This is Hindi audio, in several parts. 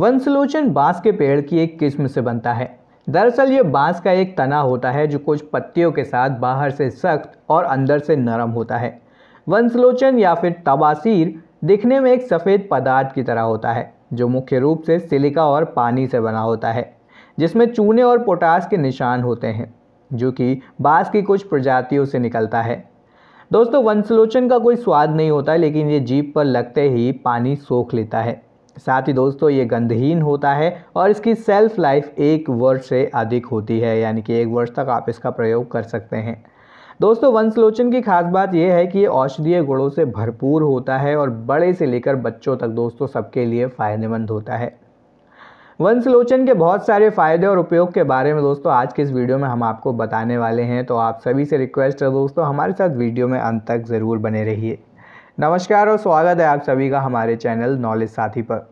वंशलोचन बांस के पेड़ की एक किस्म से बनता है दरअसल ये बांस का एक तना होता है जो कुछ पत्तियों के साथ बाहर से सख्त और अंदर से नरम होता है वंशलोचन या फिर तबासीर दिखने में एक सफ़ेद पदार्थ की तरह होता है जो मुख्य रूप से सिलिका और पानी से बना होता है जिसमें चूने और पोटास के निशान होते हैं जो कि बांस की कुछ प्रजातियों से निकलता है दोस्तों वंशलोचन का कोई स्वाद नहीं होता लेकिन ये जीप पर लगते ही पानी सोख लेता है साथ ही दोस्तों ये गंधहीन होता है और इसकी सेल्फ लाइफ एक वर्ष से अधिक होती है यानी कि एक वर्ष तक आप इसका प्रयोग कर सकते हैं दोस्तों वंशलोचन की खास बात यह है कि ये औषधीय गुणों से भरपूर होता है और बड़े से लेकर बच्चों तक दोस्तों सबके लिए फ़ायदेमंद होता है वंशलोचन के बहुत सारे फ़ायदे और उपयोग के बारे में दोस्तों आज के इस वीडियो में हम आपको बताने वाले हैं तो आप सभी से रिक्वेस्ट है दोस्तों हमारे साथ वीडियो में अंत तक ज़रूर बने रहिए नमस्कार और स्वागत है आप सभी का हमारे चैनल नॉलेज साथी पर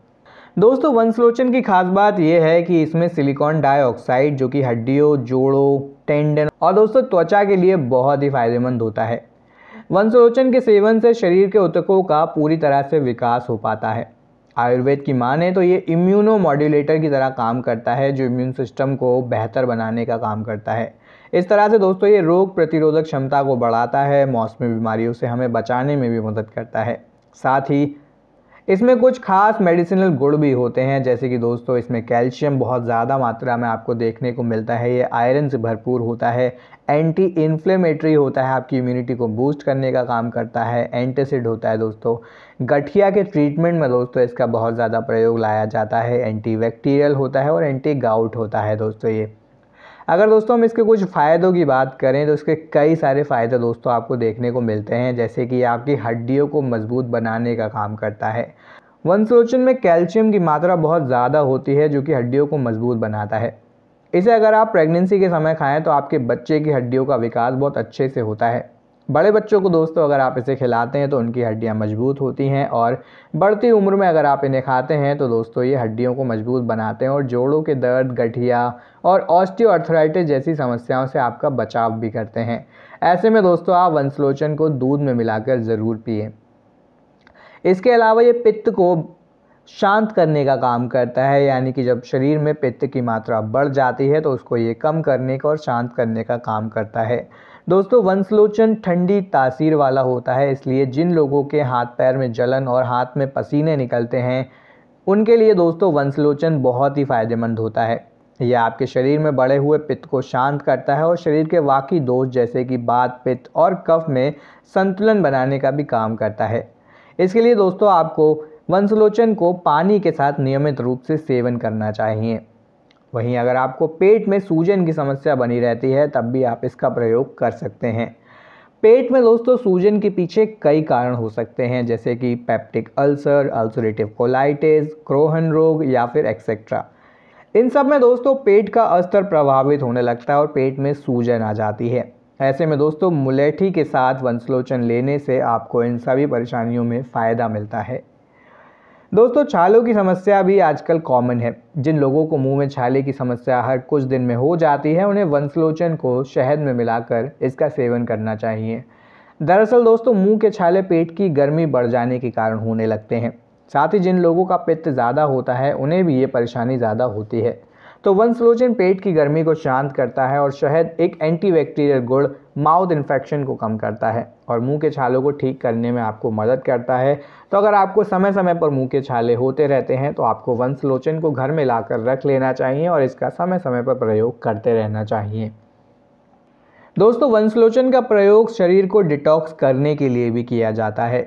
दोस्तों वंशलोचन की खास बात यह है कि इसमें सिलिकॉन डाइऑक्साइड जो कि हड्डियों जोड़ों टेंडन और दोस्तों त्वचा के लिए बहुत ही फायदेमंद होता है वंशलोचन के सेवन से शरीर के उतकों का पूरी तरह से विकास हो पाता है आयुर्वेद की माने तो ये इम्यूनो मॉड्यूलेटर की तरह काम करता है जो इम्यून सिस्टम को बेहतर बनाने का काम करता है इस तरह से दोस्तों ये रोग प्रतिरोधक क्षमता को बढ़ाता है मौसमी बीमारियों से हमें बचाने में भी मदद करता है साथ ही इसमें कुछ खास मेडिसिनल गुण भी होते हैं जैसे कि दोस्तों इसमें कैल्शियम बहुत ज़्यादा मात्रा में आपको देखने को मिलता है ये आयरन से भरपूर होता है एंटी इन्फ्लेमेटरी होता है आपकी इम्यूनिटी को बूस्ट करने का काम करता है एंटीसिड होता है दोस्तों गठिया के ट्रीटमेंट में दोस्तों इसका बहुत ज़्यादा प्रयोग लाया जाता है एंटी बैक्टीरियल होता है और एंटी गाउट होता है दोस्तों ये अगर दोस्तों हम इसके कुछ फ़ायदों की बात करें तो इसके कई सारे फ़ायदे दोस्तों आपको देखने को मिलते हैं जैसे कि आपकी हड्डियों को मजबूत बनाने का काम करता है वंशलोचन में कैल्शियम की मात्रा बहुत ज़्यादा होती है जो कि हड्डियों को मजबूत बनाता है इसे अगर आप प्रेगनेंसी के समय खाएं तो आपके बच्चे की हड्डियों का विकास बहुत अच्छे से होता है बड़े बच्चों को दोस्तों अगर आप इसे खिलाते हैं तो उनकी हड्डियाँ मजबूत होती हैं और बढ़ती उम्र में अगर आप इन्हें खाते हैं तो दोस्तों ये हड्डियों को मजबूत बनाते हैं और जोड़ों के दर्द गठिया और ऑस्टियोआर्थराइटिस जैसी समस्याओं से आपका बचाव भी करते हैं ऐसे में दोस्तों आप वंशलोचन को दूध में मिलाकर ज़रूर पिए इसके अलावा ये पित्त को शांत करने का काम करता है यानी कि जब शरीर में पित्त की मात्रा बढ़ जाती है तो उसको ये कम करने का और शांत करने का काम करता है दोस्तों वंशलोचन ठंडी तासीर वाला होता है इसलिए जिन लोगों के हाथ पैर में जलन और हाथ में पसीने निकलते हैं उनके लिए दोस्तों वंशलोचन बहुत ही फ़ायदेमंद होता है यह आपके शरीर में बढ़े हुए पित्त को शांत करता है और शरीर के बाकी दोष जैसे कि बात पित्त और कफ में संतुलन बनाने का भी काम करता है इसके लिए दोस्तों आपको वंशलोचन को पानी के साथ नियमित रूप से सेवन करना चाहिए वहीं अगर आपको पेट में सूजन की समस्या बनी रहती है तब भी आप इसका प्रयोग कर सकते हैं पेट में दोस्तों सूजन के पीछे कई कारण हो सकते हैं जैसे कि peptic ulcer ulcerative colitis Crohn रोग या फिर एक्सेट्रा इन सब में दोस्तों पेट का स्तर प्रभावित होने लगता है और पेट में सूजन आ जाती है ऐसे में दोस्तों मुलेठी के साथ वंशलोचन लेने से आपको इन सभी परेशानियों में फ़ायदा मिलता है दोस्तों छालों की समस्या भी आजकल कॉमन है जिन लोगों को मुंह में छाले की समस्या हर कुछ दिन में हो जाती है उन्हें वंशलोचन को शहद में मिलाकर इसका सेवन करना चाहिए दरअसल दोस्तों मुंह के छाले पेट की गर्मी बढ़ जाने के कारण होने लगते हैं साथ ही जिन लोगों का पित्त ज़्यादा होता है उन्हें भी ये परेशानी ज़्यादा होती है तो वंसलोजन पेट की गर्मी को शांत करता है और शहद एक एंटीबैक्टीरियल गुड़ माउथ इन्फेक्शन को कम करता है और मुंह के छालों को ठीक करने में आपको मदद करता है तो अगर आपको समय समय पर मुंह के छाले होते रहते हैं तो आपको वंसलोचन को घर में कर रख लेना चाहिए और इसका समय समय पर प्रयोग करते रहना चाहिए दोस्तों वंसलोचन का प्रयोग शरीर को डिटॉक्स करने के लिए भी किया जाता है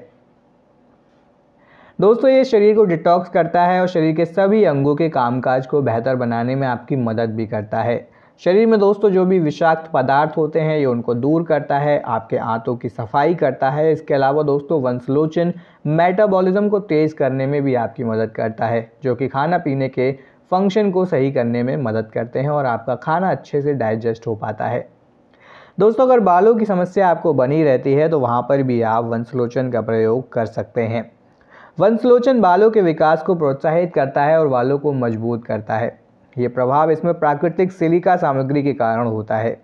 दोस्तों ये शरीर को डिटॉक्स करता है और शरीर के सभी अंगों के कामकाज को बेहतर बनाने में आपकी मदद भी करता है शरीर में दोस्तों जो भी विषाक्त पदार्थ होते हैं ये उनको दूर करता है आपके आंतों की सफाई करता है इसके अलावा दोस्तों वंशलोचन मेटाबॉलिज्म को तेज़ करने में भी आपकी मदद करता है जो कि खाना पीने के फंक्शन को सही करने में मदद करते हैं और आपका खाना अच्छे से डाइजेस्ट हो पाता है दोस्तों अगर बालों की समस्या आपको बनी रहती है तो वहाँ पर भी आप वंशलोचन का प्रयोग कर सकते हैं वंशलोचन बालों के विकास को प्रोत्साहित करता है और बालों को मजबूत करता है ये प्रभाव इसमें प्राकृतिक सिलिका सामग्री के कारण होता है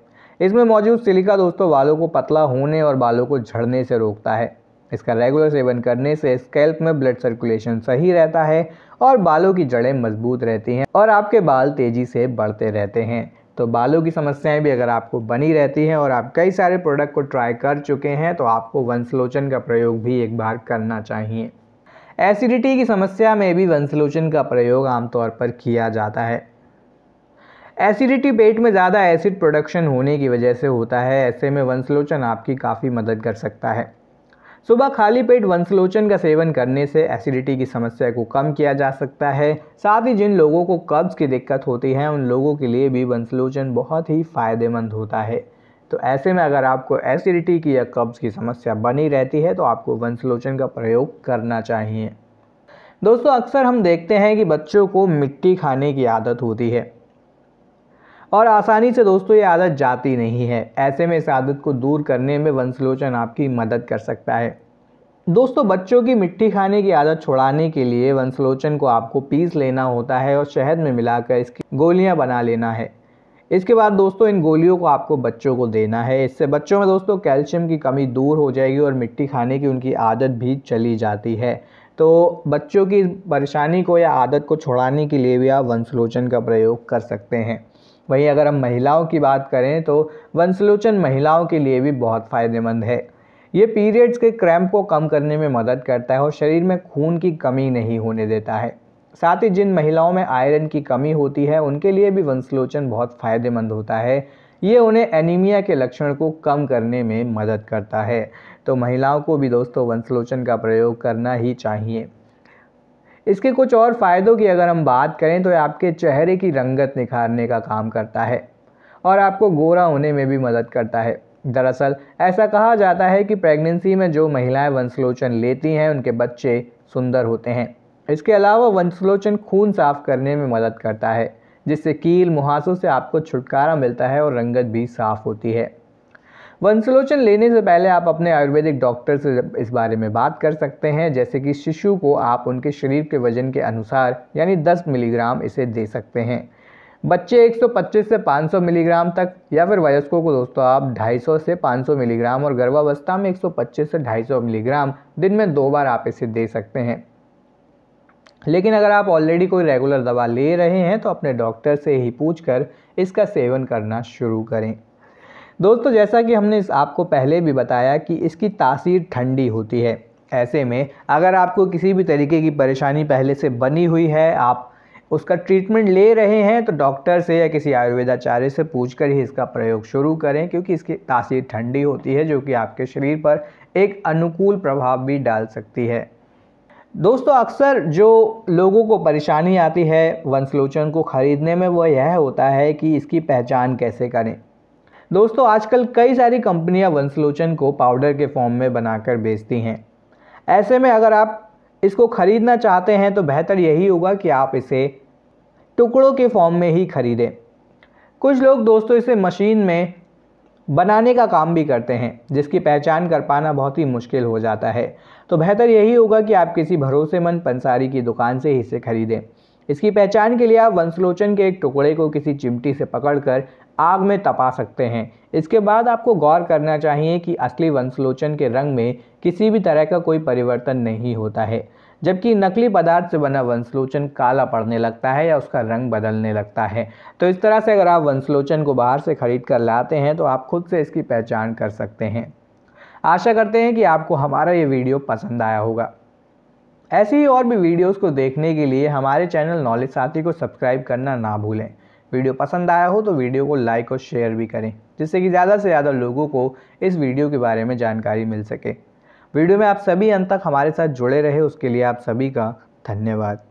इसमें मौजूद सिलिका दोस्तों बालों को पतला होने और बालों को झड़ने से रोकता है इसका रेगुलर सेवन करने से स्कैल्प में ब्लड सर्कुलेशन सही रहता है और बालों की जड़ें मजबूत रहती हैं और आपके बाल तेज़ी से बढ़ते रहते हैं तो बालों की समस्याएं भी अगर आपको बनी रहती हैं और आप कई सारे प्रोडक्ट को ट्राई कर चुके हैं तो आपको वंशलोचन का प्रयोग भी एक बार करना चाहिए एसिडिटी की समस्या में भी वंसलोचन का प्रयोग आमतौर पर किया जाता है एसिडिटी पेट में ज़्यादा एसिड प्रोडक्शन होने की वजह से होता है ऐसे में वंसलोचन आपकी काफ़ी मदद कर सकता है सुबह खाली पेट वंसलोचन का सेवन करने से एसिडिटी की समस्या को कम किया जा सकता है साथ ही जिन लोगों को कब्ज़ की दिक्कत होती है उन लोगों के लिए भी वंसलोचन बहुत ही फ़ायदेमंद होता है तो ऐसे में अगर आपको एसिडिटी की या कब्ज़ की समस्या बनी रहती है तो आपको वंशलोचन का प्रयोग करना चाहिए दोस्तों अक्सर हम देखते हैं कि बच्चों को मिट्टी खाने की आदत होती है और आसानी से दोस्तों ये आदत जाती नहीं है ऐसे में इस आदत को दूर करने में वंशलोचन आपकी मदद कर सकता है दोस्तों बच्चों की मिट्टी खाने की आदत छुड़ाने के लिए वंशलोचन को आपको पीस लेना होता है और शहद में मिलाकर इसकी गोलियां बना लेना है इसके बाद दोस्तों इन गोलियों को आपको बच्चों को देना है इससे बच्चों में दोस्तों कैल्शियम की कमी दूर हो जाएगी और मिट्टी खाने की उनकी आदत भी चली जाती है तो बच्चों की परेशानी को या आदत को छुड़ाने के लिए भी आप वंशलोचन का प्रयोग कर सकते हैं वहीं अगर हम महिलाओं की बात करें तो वंशलोचन महिलाओं के लिए भी बहुत फ़ायदेमंद है ये पीरियड्स के क्रैम्प को कम करने में मदद करता है और शरीर में खून की कमी नहीं होने देता है साथ ही जिन महिलाओं में आयरन की कमी होती है उनके लिए भी वंशलोचन बहुत फायदेमंद होता है ये उन्हें एनीमिया के लक्षण को कम करने में मदद करता है तो महिलाओं को भी दोस्तों वंशलोचन का प्रयोग करना ही चाहिए इसके कुछ और फ़ायदों की अगर हम बात करें तो आपके चेहरे की रंगत निखारने का काम करता है और आपको गोरा होने में भी मदद करता है दरअसल ऐसा कहा जाता है कि प्रेगनेंसी में जो महिलाएं वंशलोचन लेती हैं उनके बच्चे सुंदर होते हैं इसके अलावा वंशलोचन खून साफ करने में मदद करता है जिससे कील मुहासों से आपको छुटकारा मिलता है और रंगत भी साफ होती है वंशलोचन लेने से पहले आप अपने आयुर्वेदिक डॉक्टर से इस बारे में बात कर सकते हैं जैसे कि शिशु को आप उनके शरीर के वजन के अनुसार यानी 10 मिलीग्राम इसे दे सकते हैं बच्चे 125 से 500 मिलीग्राम तक या फिर वयस्कों को दोस्तों आप 250 से 500 मिलीग्राम और गर्भावस्था में 125 से 250 मिलीग्राम दिन में दो बार आप इसे दे सकते हैं लेकिन अगर आप ऑलरेडी कोई रेगुलर दवा ले रहे हैं तो अपने डॉक्टर से ही पूछ कर इसका सेवन करना शुरू करें दोस्तों जैसा कि हमने इस आपको पहले भी बताया कि इसकी तासीर ठंडी होती है ऐसे में अगर आपको किसी भी तरीके की परेशानी पहले से बनी हुई है आप उसका ट्रीटमेंट ले रहे हैं तो डॉक्टर से या किसी आयुर्वेदाचार्य से कर ही इसका प्रयोग शुरू करें क्योंकि इसकी तासीर ठंडी होती है जो कि आपके शरीर पर एक अनुकूल प्रभाव भी डाल सकती है दोस्तों अक्सर जो लोगों को परेशानी आती है वंशलोचन को ख़रीदने में वह यह होता है कि इसकी पहचान कैसे करें दोस्तों आजकल कई सारी कंपनियां वंशलोचन को पाउडर के फॉर्म में बनाकर बेचती हैं ऐसे में अगर आप इसको ख़रीदना चाहते हैं तो बेहतर यही होगा कि आप इसे टुकड़ों के फॉर्म में ही ख़रीदें कुछ लोग दोस्तों इसे मशीन में बनाने का काम भी करते हैं जिसकी पहचान कर पाना बहुत ही मुश्किल हो जाता है तो बेहतर यही होगा कि आप किसी भरोसेमंद पंसारी की दुकान से हिस्से खरीदें इसकी पहचान के लिए आप वंशलोचन के एक टुकड़े को किसी चिमटी से पकड़कर आग में तपा सकते हैं इसके बाद आपको गौर करना चाहिए कि असली वंशलोचन के रंग में किसी भी तरह का कोई परिवर्तन नहीं होता है जबकि नकली पदार्थ से बना वंशलोचन काला पड़ने लगता है या उसका रंग बदलने लगता है तो इस तरह से अगर आप वंशलोचन को बाहर से खरीद कर लाते हैं तो आप खुद से इसकी पहचान कर सकते हैं आशा करते हैं कि आपको हमारा ये वीडियो पसंद आया होगा ऐसी ही और भी वीडियोस को देखने के लिए हमारे चैनल नॉलेज साथी को सब्सक्राइब करना ना भूलें वीडियो पसंद आया हो तो वीडियो को लाइक और शेयर भी करें जिससे कि ज़्यादा से ज़्यादा लोगों को इस वीडियो के बारे में जानकारी मिल सके वीडियो में आप सभी अंत तक हमारे साथ जुड़े रहे उसके लिए आप सभी का धन्यवाद